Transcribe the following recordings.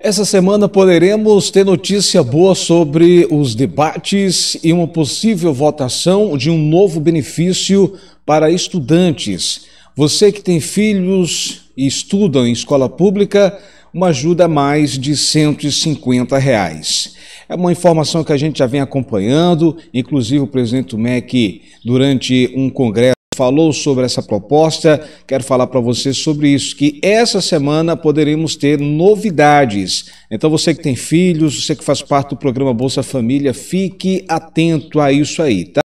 Essa semana poderemos ter notícia boa sobre os debates e uma possível votação de um novo benefício para estudantes. Você que tem filhos e estudam em escola pública, uma ajuda a mais de 150 reais. É uma informação que a gente já vem acompanhando, inclusive o presidente MEC, durante um congresso falou sobre essa proposta. Quero falar para você sobre isso, que essa semana poderemos ter novidades. Então você que tem filhos, você que faz parte do programa Bolsa Família, fique atento a isso aí, tá?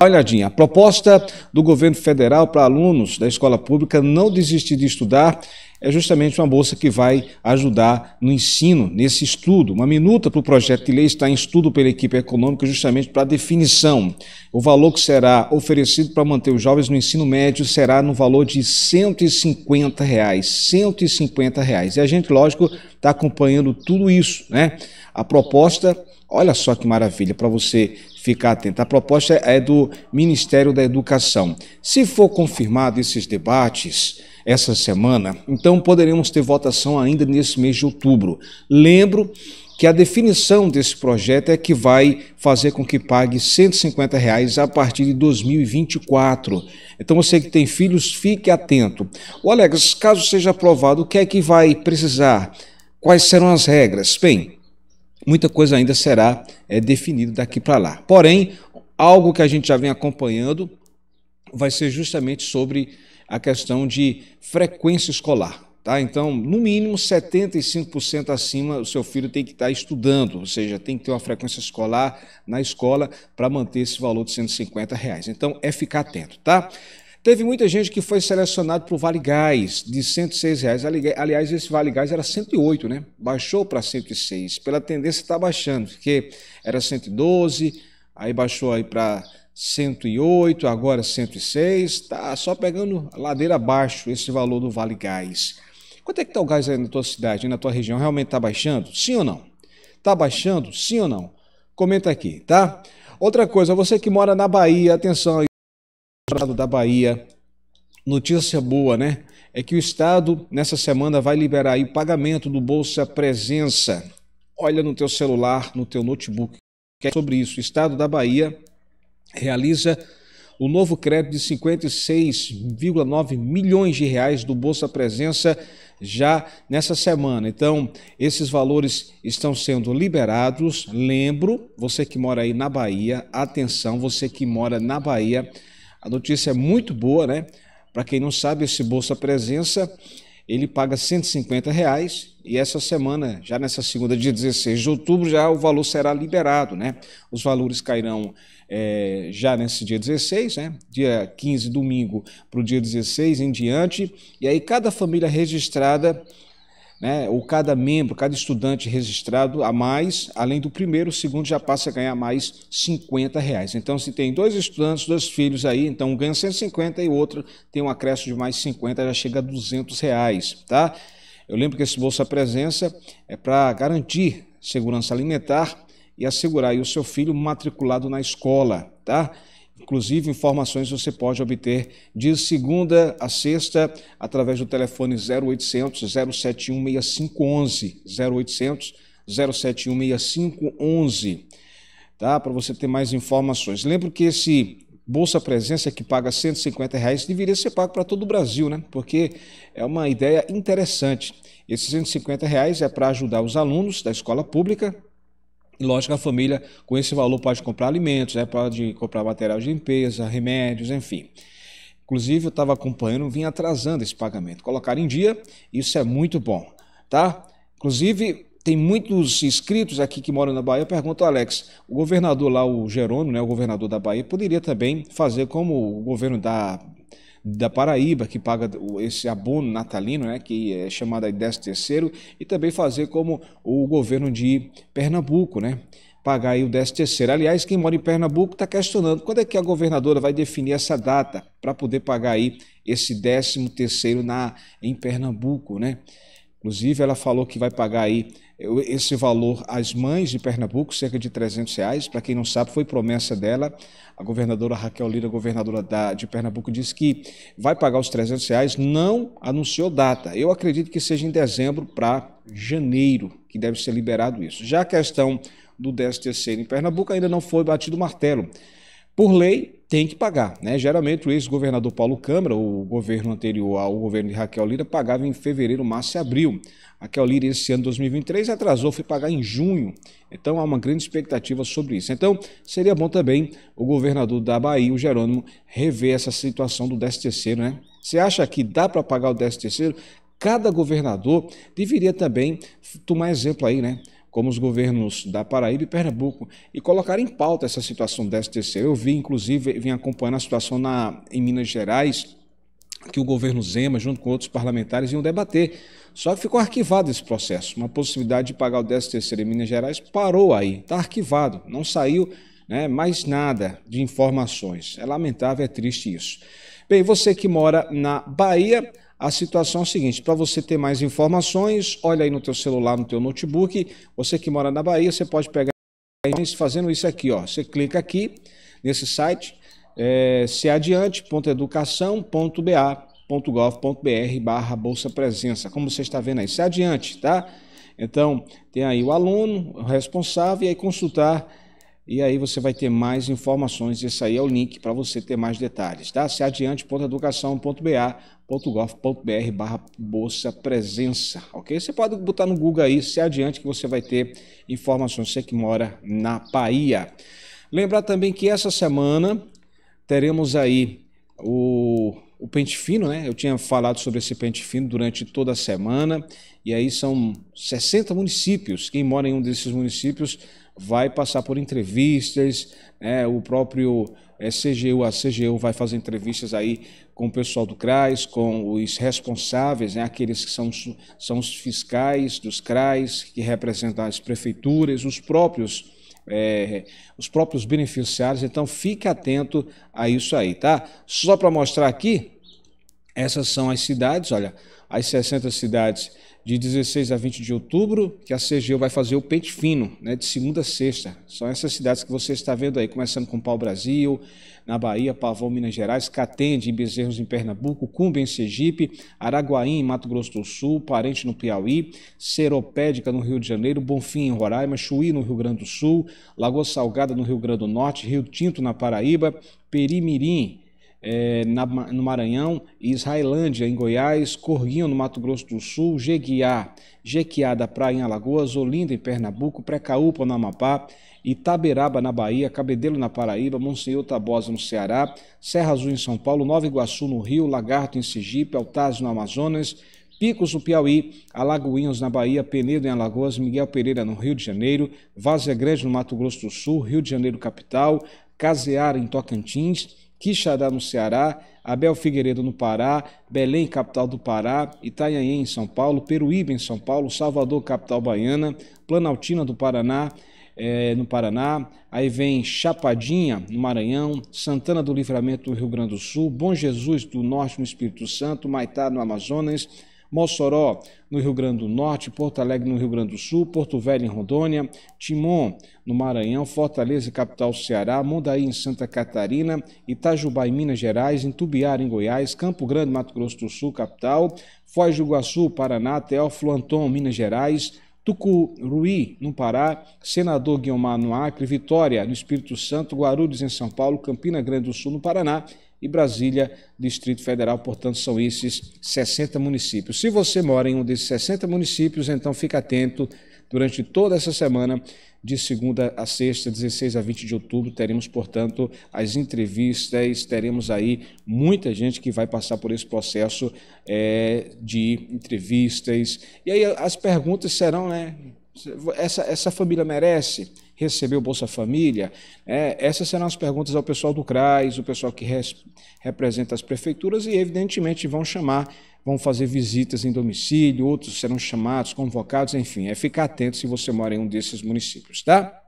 olhadinha, a proposta do governo federal para alunos da escola pública não desistir de estudar é justamente uma bolsa que vai ajudar no ensino, nesse estudo. Uma minuta para o projeto de lei está em estudo pela equipe econômica, justamente para definição. O valor que será oferecido para manter os jovens no ensino médio será no valor de R$ 150. Reais, 150 reais. E a gente, lógico, está acompanhando tudo isso. Né? A proposta, olha só que maravilha, para você ficar atento. A proposta é do Ministério da Educação. Se for confirmado esses debates essa semana, então poderemos ter votação ainda nesse mês de outubro. Lembro que a definição desse projeto é que vai fazer com que pague R$ 150 reais a partir de 2024. Então você que tem filhos, fique atento. O Alex, caso seja aprovado, o que é que vai precisar? Quais serão as regras? Bem, muita coisa ainda será é, definida daqui para lá. Porém, algo que a gente já vem acompanhando vai ser justamente sobre a questão de frequência escolar. Tá? Então, no mínimo 75% acima, o seu filho tem que estar tá estudando, ou seja, tem que ter uma frequência escolar na escola para manter esse valor de 150 reais. Então, é ficar atento, tá? Teve muita gente que foi selecionado para o Vale Gás, de 106 reais. Aliás, esse Vale Gás era 108, né? Baixou para 106. Pela tendência está baixando, porque era 112, aí baixou aí para 108, agora 106. Está só pegando ladeira abaixo esse valor do Vale Gás. Quanto é que está o gás aí na tua cidade, na tua região? Realmente está baixando? Sim ou não? Está baixando? Sim ou não? Comenta aqui, tá? Outra coisa, você que mora na Bahia, atenção aí estado da Bahia. Notícia boa, né? É que o estado nessa semana vai liberar o pagamento do Bolsa Presença. Olha no teu celular, no teu notebook. É sobre isso. O estado da Bahia realiza o novo crédito de 56,9 milhões de reais do Bolsa Presença já nessa semana. Então, esses valores estão sendo liberados. Lembro, você que mora aí na Bahia, atenção, você que mora na Bahia, a notícia é muito boa, né? Para quem não sabe, esse Bolsa Presença, ele paga 150 reais e essa semana, já nessa segunda, dia 16 de outubro, já o valor será liberado, né? Os valores cairão é, já nesse dia 16, né? Dia 15, domingo, para o dia 16 em diante. E aí cada família registrada né, ou cada membro, cada estudante registrado a mais, além do primeiro, o segundo já passa a ganhar mais 50 reais. Então, se tem dois estudantes, dois filhos aí, então um ganha 150 e o outro tem um acréscimo de mais 50, já chega a 200 reais, tá? Eu lembro que esse Bolsa Presença é para garantir segurança alimentar e assegurar o seu filho matriculado na escola, tá? Inclusive, informações você pode obter de segunda a sexta através do telefone 0800 071 6511. 0800 071 6511. Tá? Para você ter mais informações. Lembro que esse Bolsa Presença que paga 150 reais deveria ser pago para todo o Brasil, né? Porque é uma ideia interessante. Esses 150 reais é para ajudar os alunos da escola pública Lógico que a família, com esse valor, pode comprar alimentos, né? pode comprar material de limpeza, remédios, enfim. Inclusive, eu estava acompanhando, vim atrasando esse pagamento. Colocar em dia, isso é muito bom, tá? Inclusive, tem muitos inscritos aqui que moram na Bahia. Eu pergunto, Alex, o governador lá, o Gerônimo, né, o governador da Bahia, poderia também fazer como o governo da da Paraíba, que paga esse abono natalino, né, que é chamado de 13 terceiro, e também fazer como o governo de Pernambuco, né? Pagar aí o 13 terceiro. Aliás, quem mora em Pernambuco está questionando quando é que a governadora vai definir essa data para poder pagar aí esse 13 terceiro na, em Pernambuco, né? Inclusive, ela falou que vai pagar aí esse valor às mães de Pernambuco, cerca de 300 reais. Para quem não sabe, foi promessa dela. A governadora Raquel Lira, governadora da, de Pernambuco, disse que vai pagar os 300 reais, não anunciou data. Eu acredito que seja em dezembro para janeiro que deve ser liberado isso. Já a questão do 10 terceiro em Pernambuco ainda não foi batido o martelo. Por lei, tem que pagar. Né? Geralmente, o ex-governador Paulo Câmara, o governo anterior ao governo de Raquel Lira, pagava em fevereiro, março e abril. Raquel Lira, esse ano 2023, atrasou, foi pagar em junho. Então, há uma grande expectativa sobre isso. Então, seria bom também o governador da Bahia, o Jerônimo, rever essa situação do 13 terceiro. Né? Você acha que dá para pagar o 13 terceiro? Cada governador deveria também tomar exemplo aí, né? como os governos da Paraíba e Pernambuco, e colocar em pauta essa situação do STC. Eu vi, inclusive, vim acompanhando a situação na, em Minas Gerais, que o governo Zema, junto com outros parlamentares, iam debater. Só que ficou arquivado esse processo. Uma possibilidade de pagar o 13 em Minas Gerais parou aí, está arquivado, não saiu né, mais nada de informações. É lamentável, é triste isso. Bem, você que mora na Bahia, a situação é a seguinte, para você ter mais informações, olha aí no teu celular, no teu notebook, você que mora na Bahia, você pode pegar fazendo isso aqui, ó. você clica aqui nesse site, é, seadiante.educação.ba.gov.br barra Bolsa Presença, como você está vendo aí, se adiante, tá? Então, tem aí o aluno, o responsável, e aí consultar, e aí você vai ter mais informações. Esse aí é o link para você ter mais detalhes, tá? Se adiante.educação.ba govbr barra Bolsa Presença, ok? Você pode botar no Google aí, se adiante que você vai ter informações, você que mora na Bahia. Lembrar também que essa semana teremos aí o o pente fino, né? Eu tinha falado sobre esse pente fino durante toda a semana, e aí são 60 municípios. Quem mora em um desses municípios vai passar por entrevistas, né? o próprio é, CGU, a CGU vai fazer entrevistas aí com o pessoal do CRAS, com os responsáveis, né? aqueles que são, são os fiscais dos CRAS, que representam as prefeituras, os próprios é, os próprios beneficiários. Então fique atento a isso aí, tá? Só para mostrar aqui, essas são as cidades, olha, as 60 cidades de 16 a 20 de outubro, que a CGU vai fazer o pente fino, né, de segunda a sexta. São essas cidades que você está vendo aí, começando com Pau Brasil, na Bahia, Pavão, Minas Gerais, Catende em Bezerros, em Pernambuco, Cumbe em Sergipe, Araguaí em Mato Grosso do Sul, Parente no Piauí, Seropédica no Rio de Janeiro, Bonfim em Roraima, Chuí no Rio Grande do Sul, Lagoa Salgada no Rio Grande do Norte, Rio Tinto na Paraíba, Perimirim é, na, no Maranhão, Israelândia, em Goiás, Corguinho, no Mato Grosso do Sul, Jequiá, Jequiá da Praia, em Alagoas, Olinda, em Pernambuco, Precaúpa, no Amapá, Itaberaba, na Bahia, Cabedelo, na Paraíba, Monsenhor Tabosa, no Ceará, Serra Azul, em São Paulo, Nova Iguaçu, no Rio, Lagarto, em Sergipe, Altazes, no Amazonas, Picos no Piauí, Alagoinhos na Bahia, Penedo em Alagoas, Miguel Pereira no Rio de Janeiro, Vazia Grande no Mato Grosso do Sul, Rio de Janeiro capital, Caseara em Tocantins, Quixadá, no Ceará, Abel Figueiredo, no Pará, Belém, capital do Pará, Itanhaém, em São Paulo, Peruíbe, em São Paulo, Salvador, capital baiana, Planaltina, do Paraná, é, no Paraná, aí vem Chapadinha, no Maranhão, Santana do Livramento, no Rio Grande do Sul, Bom Jesus, do Norte, no Espírito Santo, Maitá, no Amazonas, Mossoró, no Rio Grande do Norte, Porto Alegre, no Rio Grande do Sul, Porto Velho, em Rondônia, Timon, no Maranhão, Fortaleza, capital Ceará, Mondaí, em Santa Catarina, Itajubá, em Minas Gerais, Intubiara, em Goiás, Campo Grande, Mato Grosso do Sul, capital, Foz do Iguaçu, Paraná, Teófilo Anton, Minas Gerais, Tucuruí, no Pará, Senador Guilmar, no Acre, Vitória, no Espírito Santo, Guarulhos, em São Paulo, Campina Grande do Sul, no Paraná e Brasília, Distrito Federal. Portanto, são esses 60 municípios. Se você mora em um desses 60 municípios, então fica atento. Durante toda essa semana, de segunda a sexta, 16 a 20 de outubro, teremos, portanto, as entrevistas, teremos aí muita gente que vai passar por esse processo é, de entrevistas. E aí as perguntas serão, né? Essa, essa família merece? recebeu Bolsa Família? É, essas serão as perguntas ao pessoal do CRAS, o pessoal que representa as prefeituras e, evidentemente, vão chamar, vão fazer visitas em domicílio, outros serão chamados, convocados, enfim. É ficar atento se você mora em um desses municípios, tá?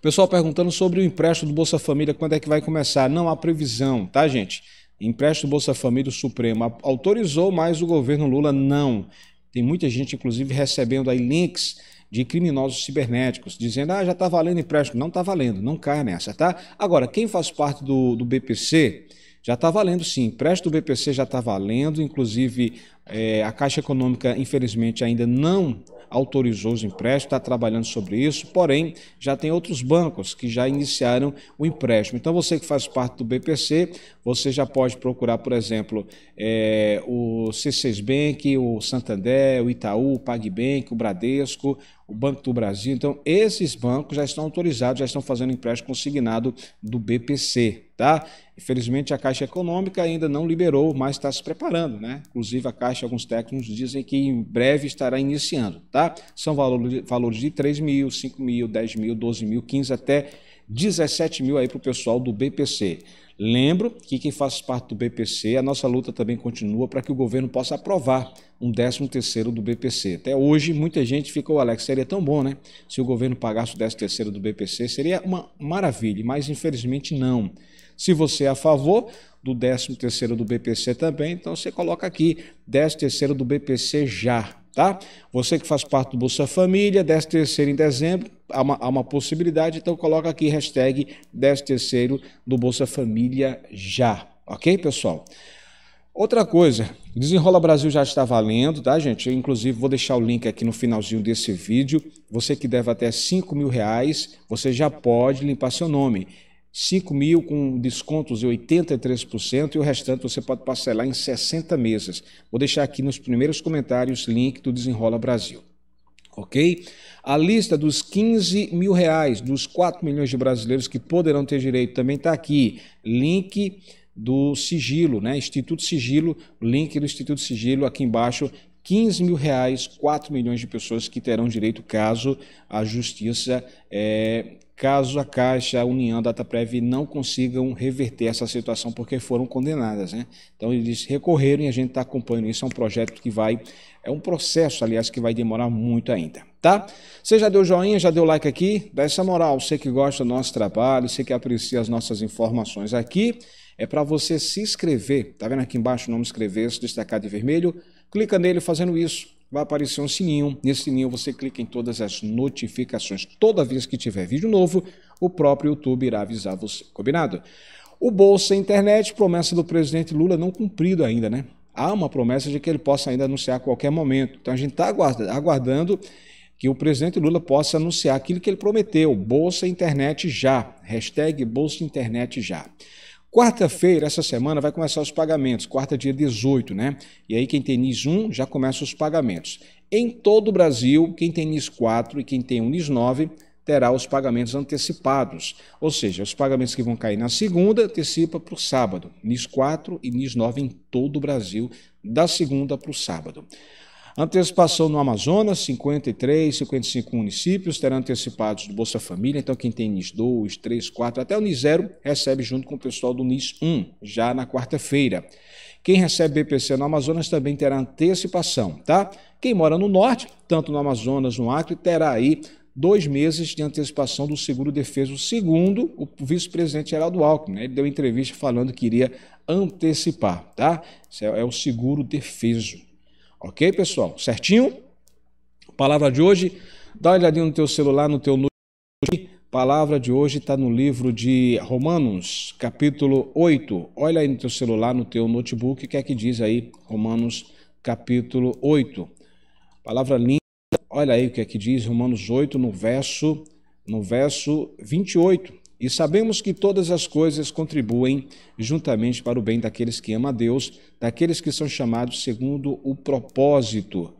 Pessoal perguntando sobre o empréstimo do Bolsa Família, quando é que vai começar? Não há previsão, tá, gente? Empréstimo Bolsa Família, o Supremo autorizou, mas o governo Lula não. Tem muita gente, inclusive, recebendo aí links de criminosos cibernéticos, dizendo, ah, já está valendo empréstimo. Não está valendo, não cai nessa, tá? Agora, quem faz parte do, do BPC, já está valendo sim, empréstimo do BPC já está valendo, inclusive é, a Caixa Econômica, infelizmente, ainda não autorizou os empréstimos, está trabalhando sobre isso, porém, já tem outros bancos que já iniciaram o empréstimo. Então, você que faz parte do BPC, você já pode procurar, por exemplo, é, o C6 Bank, o Santander, o Itaú, o PagBank, o Bradesco, o Banco do Brasil. Então, esses bancos já estão autorizados, já estão fazendo empréstimo consignado do BPC, tá? Infelizmente, a Caixa Econômica ainda não liberou, mas está se preparando, né? Inclusive, a Caixa, alguns técnicos dizem que em breve estará iniciando, tá? São valores, de 3 mil, 5 mil, 10 mil, 12 mil, 15 até 17 mil para o pessoal do BPC. Lembro que quem faz parte do BPC, a nossa luta também continua para que o governo possa aprovar um 13 terceiro do BPC. Até hoje, muita gente ficou, Alex, seria tão bom, né? Se o governo pagasse o 13 terceiro do BPC, seria uma maravilha, mas infelizmente não. Se você é a favor do 13 terceiro do BPC também, então você coloca aqui 13 terceiro do BPC já tá? Você que faz parte do Bolsa Família, 10 terceiro em dezembro, há uma, há uma possibilidade, então coloca aqui hashtag 10 terceiro do Bolsa Família já, ok, pessoal? Outra coisa, Desenrola Brasil já está valendo, tá, gente? Eu, inclusive, vou deixar o link aqui no finalzinho desse vídeo. Você que deve até 5 mil reais, você já pode limpar seu nome. 5 mil com descontos de 83% e o restante você pode parcelar em 60 meses. Vou deixar aqui nos primeiros comentários link do Desenrola Brasil. Ok? A lista dos 15 mil reais, dos 4 milhões de brasileiros que poderão ter direito, também está aqui. Link do Sigilo, né? Instituto Sigilo, link do Instituto Sigilo aqui embaixo 15 mil reais, 4 milhões de pessoas que terão direito caso a justiça, é, caso a Caixa, a União, a Dataprev não consigam reverter essa situação porque foram condenadas. Né? Então eles recorreram e a gente está acompanhando isso. É um projeto que vai, é um processo, aliás, que vai demorar muito ainda. Tá? Você já deu joinha, já deu like aqui? Dá essa moral. Você que gosta do nosso trabalho, você que aprecia as nossas informações aqui, é para você se inscrever. Tá vendo aqui embaixo o nome inscrever, se destacado em vermelho? clica nele fazendo isso, vai aparecer um sininho. Nesse sininho você clica em todas as notificações. Toda vez que tiver vídeo novo, o próprio YouTube irá avisar você, combinado? O Bolsa Internet, promessa do presidente Lula não cumprido ainda, né? Há uma promessa de que ele possa ainda anunciar a qualquer momento. Então a gente está aguardando que o presidente Lula possa anunciar aquilo que ele prometeu, Bolsa Internet já, hashtag Bolsa Internet já. Quarta-feira, essa semana, vai começar os pagamentos, quarta dia 18, né? E aí quem tem NIS 1 já começa os pagamentos. Em todo o Brasil, quem tem NIS 4 e quem tem um NIS 9 terá os pagamentos antecipados, ou seja, os pagamentos que vão cair na segunda antecipa para o sábado, NIS 4 e NIS 9 em todo o Brasil, da segunda para o sábado. Antecipação no Amazonas, 53, 55 municípios terão antecipados do Bolsa Família, então quem tem NIS 2, 3, 4, até o NIS 0 recebe junto com o pessoal do NIS 1, já na quarta-feira. Quem recebe BPC no Amazonas também terá antecipação, tá? Quem mora no norte, tanto no Amazonas, no Acre, terá aí dois meses de antecipação do seguro defeso, segundo o vice-presidente Geraldo Alckmin. Né? Ele deu entrevista falando que iria antecipar, tá? Esse é, é o seguro defeso. Ok, pessoal? Certinho? Palavra de hoje, dá uma olhadinha no teu celular, no teu Palavra de hoje está no livro de Romanos, capítulo 8. Olha aí no teu celular, no teu notebook, o que é que diz aí Romanos, capítulo 8. Palavra linda. Olha aí o que é que diz Romanos 8 no verso no verso 28. E sabemos que todas as coisas contribuem juntamente para o bem daqueles que amam a Deus, daqueles que são chamados segundo o propósito.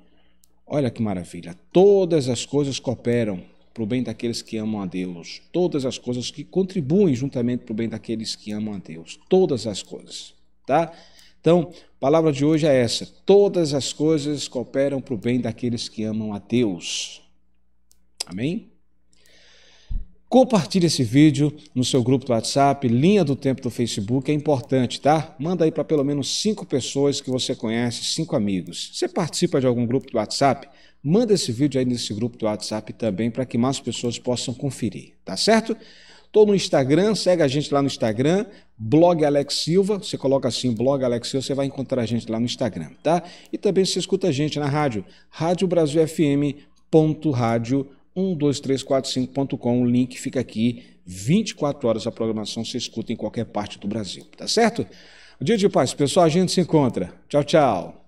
Olha que maravilha! Todas as coisas cooperam para o bem daqueles que amam a Deus. Todas as coisas que contribuem juntamente para o bem daqueles que amam a Deus. Todas as coisas, tá? Então, a palavra de hoje é essa: todas as coisas cooperam para o bem daqueles que amam a Deus. Amém? Compartilhe esse vídeo no seu grupo do WhatsApp, linha do tempo do Facebook, é importante, tá? Manda aí para pelo menos cinco pessoas que você conhece, cinco amigos. Você participa de algum grupo do WhatsApp? Manda esse vídeo aí nesse grupo do WhatsApp também para que mais pessoas possam conferir, tá certo? Estou no Instagram, segue a gente lá no Instagram, blog Alex Silva, você coloca assim, blog Alex Silva, você vai encontrar a gente lá no Instagram, tá? E também se escuta a gente na rádio, Rádio Brasil FM, ponto rádio 12345.com. O link fica aqui 24 horas. A programação se escuta em qualquer parte do Brasil, tá certo? Um dia de paz, pessoal. A gente se encontra. Tchau, tchau.